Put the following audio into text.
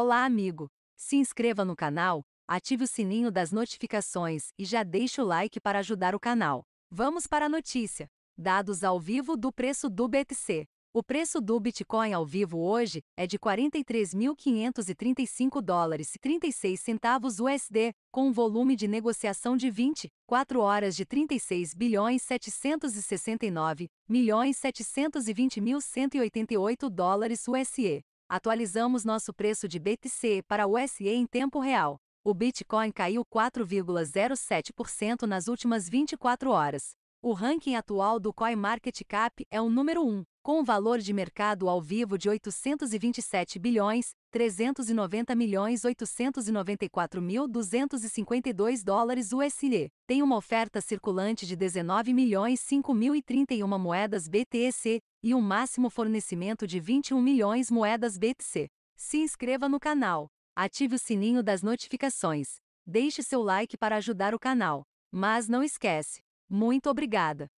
Olá, amigo! Se inscreva no canal, ative o sininho das notificações e já deixe o like para ajudar o canal. Vamos para a notícia. Dados ao vivo do preço do BTC. O preço do Bitcoin ao vivo hoje é de 43.535 dólares e 36 centavos USD, com um volume de negociação de 24 horas de 36 bilhões 769 milhões dólares USD. Atualizamos nosso preço de BTC para USD em tempo real. O Bitcoin caiu 4,07% nas últimas 24 horas. O ranking atual do CoinMarketCap é o número 1 com um valor de mercado ao vivo de 827 bilhões, 390 milhões 894 mil 252 dólares USD. Tem uma oferta circulante de 19 milhões 5.031 moedas BTC e um máximo fornecimento de 21 milhões moedas BTC. Se inscreva no canal, ative o sininho das notificações, deixe seu like para ajudar o canal. Mas não esquece. Muito obrigada.